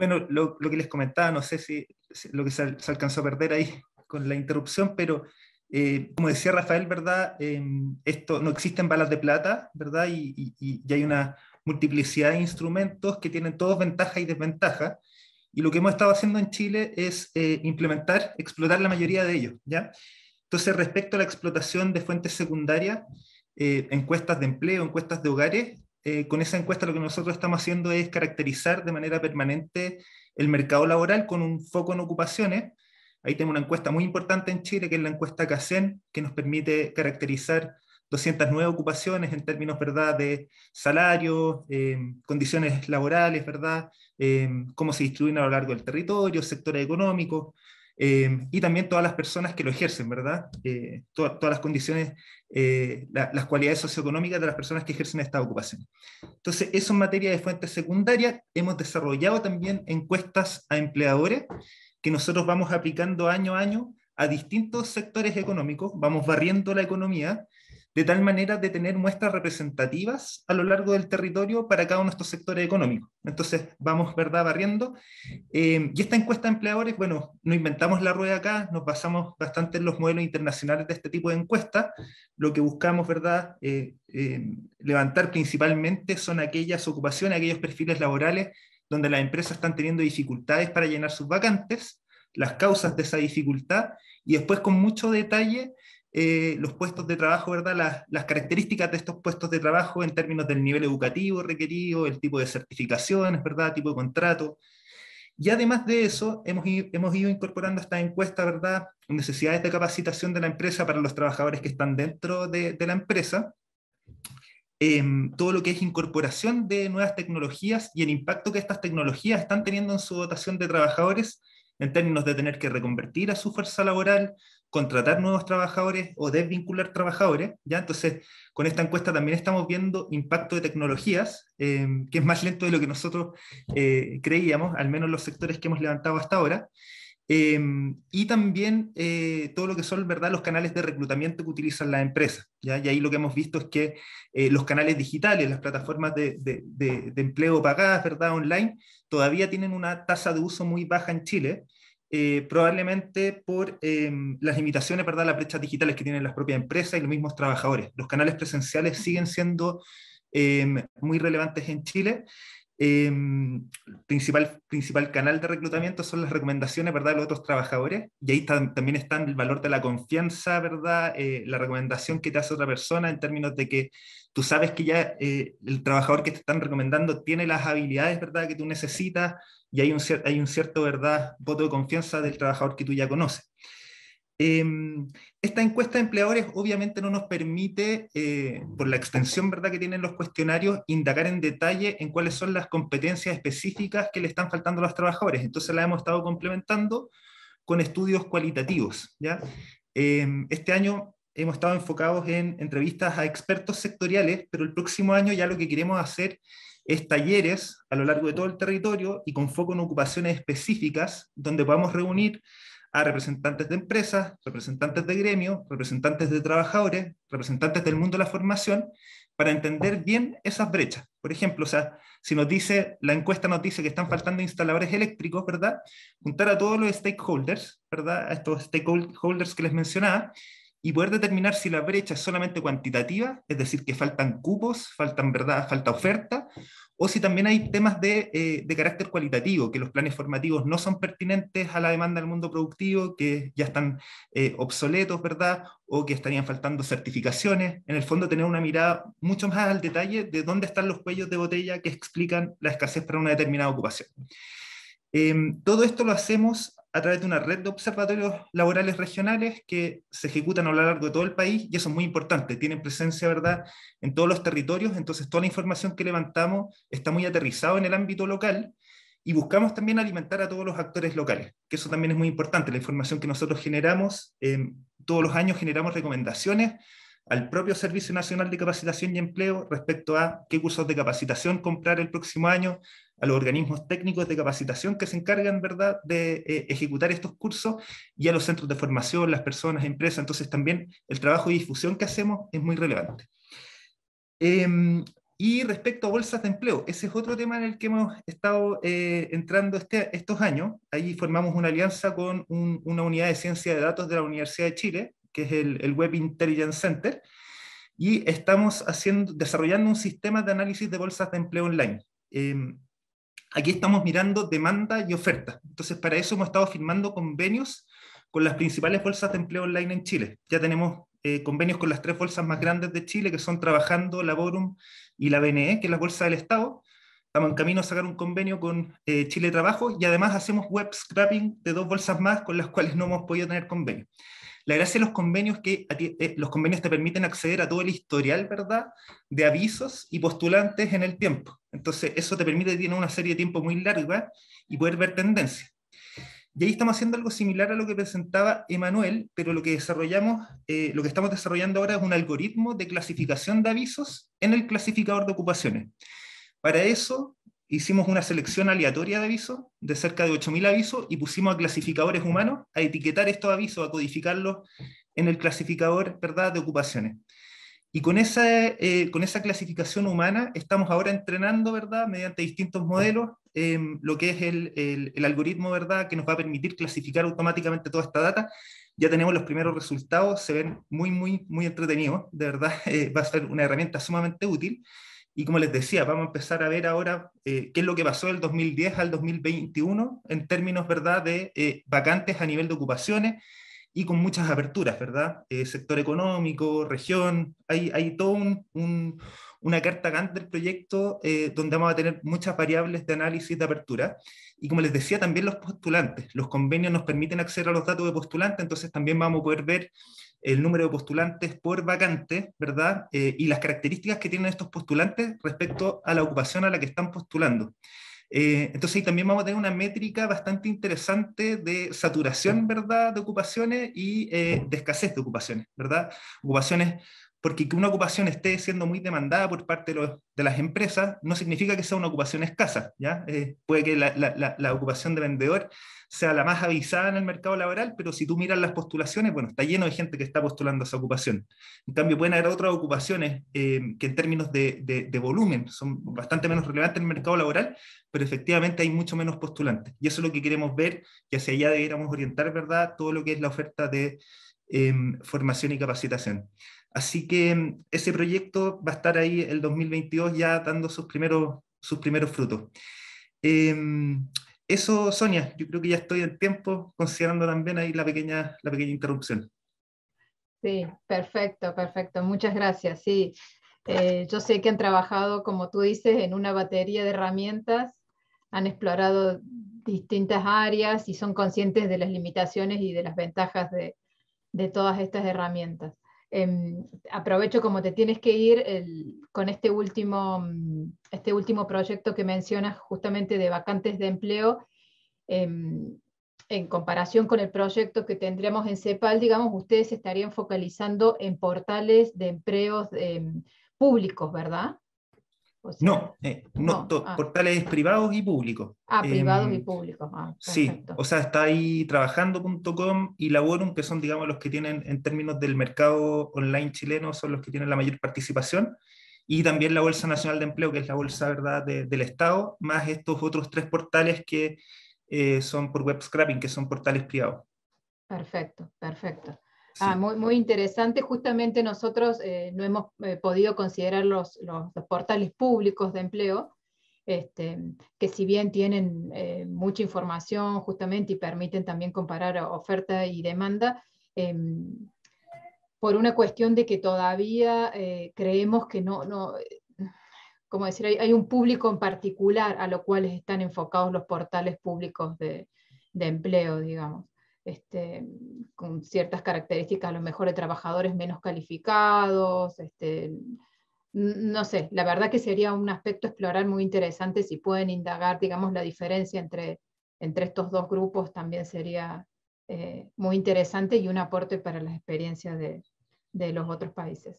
Bueno, lo, que les comentaba, no sé si, lo que se, alcanzó a perder ahí con la interrupción, pero eh, como decía Rafael, ¿verdad? Em, esto no existen balas de plata, ¿verdad? Y, hay una multiplicidad de instrumentos que tienen todos ventajas y desventajas. Y lo que hemos estado haciendo en Chile es eh, implementar, explotar la mayoría de ellos, ¿ya? Entonces, respecto a la explotación de fuentes secundarias, eh, encuestas de empleo, encuestas de hogares, eh, con esa encuesta lo que nosotros estamos haciendo es caracterizar de manera permanente el mercado laboral con un foco en ocupaciones. Ahí tenemos una encuesta muy importante en Chile, que es la encuesta CACEN, que nos permite caracterizar 209 ocupaciones en términos ¿verdad? de salario, eh, condiciones laborales, ¿verdad? Eh, cómo se distribuyen a lo largo del territorio, sectores económicos, eh, y también todas las personas que lo ejercen, ¿verdad? Eh, todas las condiciones, eh, las cualidades socioeconómicas de las personas que ejercen esta ocupación. Entonces, eso en materia de fuentes secundarias, hemos desarrollado también encuestas a empleadores que nosotros vamos aplicando año a año a distintos sectores económicos, vamos barriendo la economía de tal manera de tener muestras representativas a lo largo del territorio para cada uno de estos sectores económicos. Entonces, vamos, ¿verdad?, barriendo. Eh, y esta encuesta de empleadores, bueno, no inventamos la rueda acá, nos basamos bastante en los modelos internacionales de este tipo de encuestas. Lo que buscamos, ¿verdad?, eh, eh, levantar principalmente son aquellas ocupaciones, aquellos perfiles laborales donde las empresas están teniendo dificultades para llenar sus vacantes, las causas de esa dificultad, y después con mucho detalle eh, los puestos de trabajo, ¿verdad? Las, características de estos puestos de trabajo en términos del nivel educativo requerido, el tipo de certificaciones, ¿verdad? Tipo de contrato. Y además de eso, hemos, hemos ido incorporando esta encuesta, ¿verdad? Necesidades de capacitación de la empresa para los trabajadores que están dentro de, la empresa. Em, todo lo que es incorporación de nuevas tecnologías y el impacto que estas tecnologías están teniendo en su dotación de trabajadores en términos de tener que reconvertir a su fuerza laboral, contratar nuevos trabajadores o desvincular trabajadores. ¿ya? Entonces, con esta encuesta también estamos viendo impacto de tecnologías, eh, que es más lento de lo que nosotros eh, creíamos, al menos los sectores que hemos levantado hasta ahora. Em, y también eh, todo lo que son ¿verdad? los canales de reclutamiento que utilizan las empresas. ¿ya? Y ahí lo que hemos visto es que eh, los canales digitales, las plataformas de, de, de, empleo pagadas ¿verdad? online, todavía tienen una tasa de uso muy baja en Chile, eh, probablemente por em, las limitaciones, ¿verdad? las brechas digitales que tienen las propias empresas y los mismos trabajadores. Los canales presenciales siguen siendo em, muy relevantes en Chile eh, principal, principal canal de reclutamiento son las recomendaciones, ¿verdad?, de los otros trabajadores. Y ahí también está el valor de la confianza, ¿verdad?, eh, la recomendación que te hace otra persona en términos de que tú sabes que ya eh, el trabajador que te están recomendando tiene las habilidades, ¿verdad?, que tú necesitas y hay un, hay un cierto, ¿verdad?, voto de confianza del trabajador que tú ya conoces. Em, esta encuesta de empleadores obviamente no nos permite, eh, por la extensión ¿verdad? que tienen los cuestionarios, indagar en detalle en cuáles son las competencias específicas que le están faltando a los trabajadores. Entonces la hemos estado complementando con estudios cualitativos. ¿ya? Em, este año hemos estado enfocados en entrevistas a expertos sectoriales, pero el próximo año ya lo que queremos hacer es talleres a lo largo de todo el territorio y con foco en ocupaciones específicas, donde podamos reunir a representantes de empresas, representantes de gremios, representantes de trabajadores, representantes del mundo de la formación, para entender bien esas brechas. Por ejemplo, o sea, si nos dice, la encuesta nos dice que están faltando instaladores eléctricos, ¿verdad? Juntar a todos los stakeholders, ¿verdad? A estos stakeholders que les mencionaba, y poder determinar si la brecha es solamente cuantitativa, es decir, que faltan cupos, faltan, ¿verdad? Falta oferta, o si también hay temas eh, de, carácter cualitativo, que los planes formativos no son pertinentes a la demanda del mundo productivo, que ya están eh, obsoletos, ¿verdad? O que estarían faltando certificaciones. En el fondo, tener una mirada mucho más al detalle de dónde están los cuellos de botella que explican la escasez para una determinada ocupación. Em, todo esto lo hacemos a través de una red de observatorios laborales regionales que se ejecutan a lo largo de todo el país y eso es muy importante, tienen presencia ¿verdad? en todos los territorios, entonces toda la información que levantamos está muy aterrizada en el ámbito local y buscamos también alimentar a todos los actores locales, que eso también es muy importante, la información que nosotros generamos, em, todos los años generamos recomendaciones al propio Servicio Nacional de Capacitación y Empleo respecto a qué cursos de capacitación comprar el próximo año, a los organismos técnicos de capacitación que se encargan, ¿verdad?, de eh, ejecutar estos cursos y a los centros de formación, las personas, empresas. Entonces también el trabajo de difusión que hacemos es muy relevante. Em, y respecto a bolsas de empleo, ese es otro tema en el que hemos estado eh, entrando este, estos años. Ahí formamos una alianza con una unidad de ciencia de datos de la Universidad de Chile, que es el, Web Intelligence Center, y estamos haciendo, desarrollando un sistema de análisis de bolsas de empleo online. Eh, aquí estamos mirando demanda y oferta. Entonces, para eso hemos estado firmando convenios con las principales bolsas de empleo online en Chile. Ya tenemos eh, convenios con las tres bolsas más grandes de Chile, que son Trabajando, Laborum y la BNE, que es la bolsa del Estado. Estamos en camino a sacar un convenio con eh, Chile Trabajo y además hacemos web scrapping de dos bolsas más con las cuales no hemos podido tener convenio. La gracia de los convenios es que eh, los convenios te permiten acceder a todo el historial, ¿verdad?, de avisos y postulantes en el tiempo. Entonces, eso te permite tener una serie de tiempo muy larga y poder ver tendencias. Y ahí estamos haciendo algo similar a lo que presentaba Emanuel, pero lo que desarrollamos, eh, lo que estamos desarrollando ahora es un algoritmo de clasificación de avisos en el clasificador de ocupaciones. Para eso hicimos una selección aleatoria de avisos, de cerca de 8.000 avisos, y pusimos a clasificadores humanos a etiquetar estos avisos, a codificarlos en el clasificador ¿verdad? de ocupaciones. Y con esa, eh, con esa clasificación humana estamos ahora entrenando ¿verdad? mediante distintos modelos em, lo que es el, el, algoritmo ¿verdad? que nos va a permitir clasificar automáticamente toda esta data. Ya tenemos los primeros resultados, se ven muy, muy, muy entretenidos, de verdad, eh, va a ser una herramienta sumamente útil. Y como les decía, vamos a empezar a ver ahora eh, qué es lo que pasó del 2010 al 2021 en términos ¿verdad? de eh, vacantes a nivel de ocupaciones y con muchas aperturas, ¿verdad? Eh, sector económico, región, hay, hay toda una carta grande del proyecto donde vamos a tener muchas variables de análisis de apertura. Y como les decía, también los postulantes. Los convenios nos permiten acceder a los datos de postulantes, entonces también vamos a poder ver el número de postulantes por vacante, ¿verdad? Eh, y las características que tienen estos postulantes respecto a la ocupación a la que están postulando. Eh, entonces, también vamos a tener una métrica bastante interesante de saturación, ¿verdad?, de ocupaciones y eh, de escasez de ocupaciones, ¿verdad? Ocupaciones porque que una ocupación esté siendo muy demandada por parte de, las empresas no significa que sea una ocupación escasa. ¿ya? Eh, puede que la, ocupación de vendedor sea la más avisada en el mercado laboral, pero si tú miras las postulaciones, bueno, está lleno de gente que está postulando esa ocupación. En cambio, pueden haber otras ocupaciones eh, que en términos de, volumen son bastante menos relevantes en el mercado laboral, pero efectivamente hay mucho menos postulantes. Y eso es lo que queremos ver, que hacia allá debiéramos orientar, ¿verdad?, todo lo que es la oferta de em, formación y capacitación. Así que mm, ese proyecto va a estar ahí el 2022 ya dando sus primeros, sus primeros frutos. Em, eso, Sonia, yo creo que ya estoy en tiempo, considerando también ahí la pequeña, la pequeña interrupción. Sí, perfecto, perfecto. Muchas gracias. Sí, eh, yo sé que han trabajado, como tú dices, en una batería de herramientas, han explorado distintas áreas y son conscientes de las limitaciones y de las ventajas de todas estas herramientas. Em, aprovecho como te tienes que ir con este último, mm, este último proyecto que mencionas justamente de vacantes de empleo. Em, en comparación con el proyecto que tendríamos en CEPAL, digamos, ustedes estarían focalizando en portales de empleos em, públicos, ¿verdad? Eh, no, no, ah. portales privados y públicos. Ah, em, privados y públicos. Ah, sí, o sea, está ahí trabajando.com y Laborum, que son, digamos, los que tienen, en términos del mercado online chileno, son los que tienen la mayor participación. Y también la Bolsa Nacional de Empleo, que es la bolsa ¿verdad? del Estado, más estos otros tres portales que eh, son por web scrapping, que son portales privados. Perfecto, perfecto. Ah, muy, interesante. Justamente nosotros eh, no hemos eh, podido considerar los, portales públicos de empleo, este, que si bien tienen eh, mucha información justamente y permiten también comparar oferta y demanda, em, por una cuestión de que todavía creemos que no, como decir, hay, un público en particular a lo cual están enfocados los portales públicos de, de empleo, digamos este, con ciertas características, a lo mejor de trabajadores menos calificados, este, no sé, la verdad que sería un aspecto a explorar muy interesante si pueden indagar, digamos, la diferencia entre, entre estos dos grupos también sería eh, muy interesante y un aporte para las experiencias de, los otros países.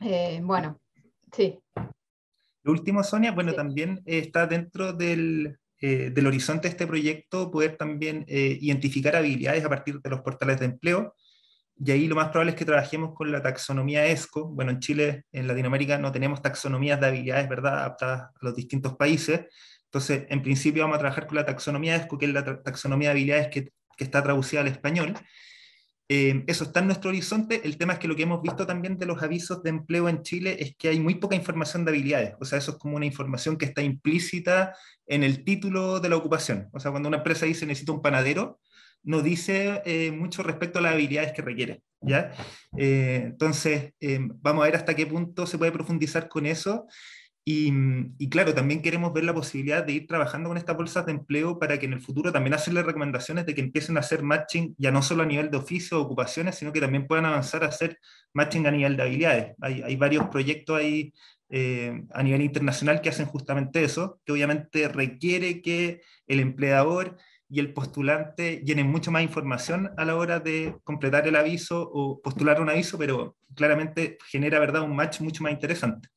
Eh, bueno, sí. Lo último, Sonia, bueno, también eh, está dentro del, eh, del horizonte de este proyecto poder también eh, identificar habilidades a partir de los portales de empleo. Y ahí lo más probable es que trabajemos con la taxonomía ESCO. Bueno, en Chile, en Latinoamérica, no tenemos taxonomías de habilidades, ¿verdad?, adaptadas a los distintos países. Entonces, en principio vamos a trabajar con la taxonomía ESCO, que es la taxonomía de habilidades que está traducida al español. Eh, eso está en nuestro horizonte. El tema es que lo que hemos visto también de los avisos de empleo en Chile es que hay muy poca información de habilidades. O sea, eso es como una información que está implícita en el título de la ocupación. O sea, cuando una empresa dice necesito un panadero, no dice eh, mucho respecto a las habilidades que requiere. ¿ya? Eh, entonces, vamos a ver hasta qué punto se puede profundizar con eso. Mm, y, claro, también queremos ver la posibilidad de ir trabajando con estas bolsas de empleo para que en el futuro también las recomendaciones de que empiecen a hacer matching ya no solo a nivel de oficio o ocupaciones, sino que también puedan avanzar a hacer matching a nivel de habilidades. Hay, varios proyectos ahí eh, a nivel internacional que hacen justamente eso, que obviamente requiere que el empleador y el postulante llenen mucho más información a la hora de completar el aviso o postular un aviso, pero claramente genera, ¿verdad?, un match mucho más interesante.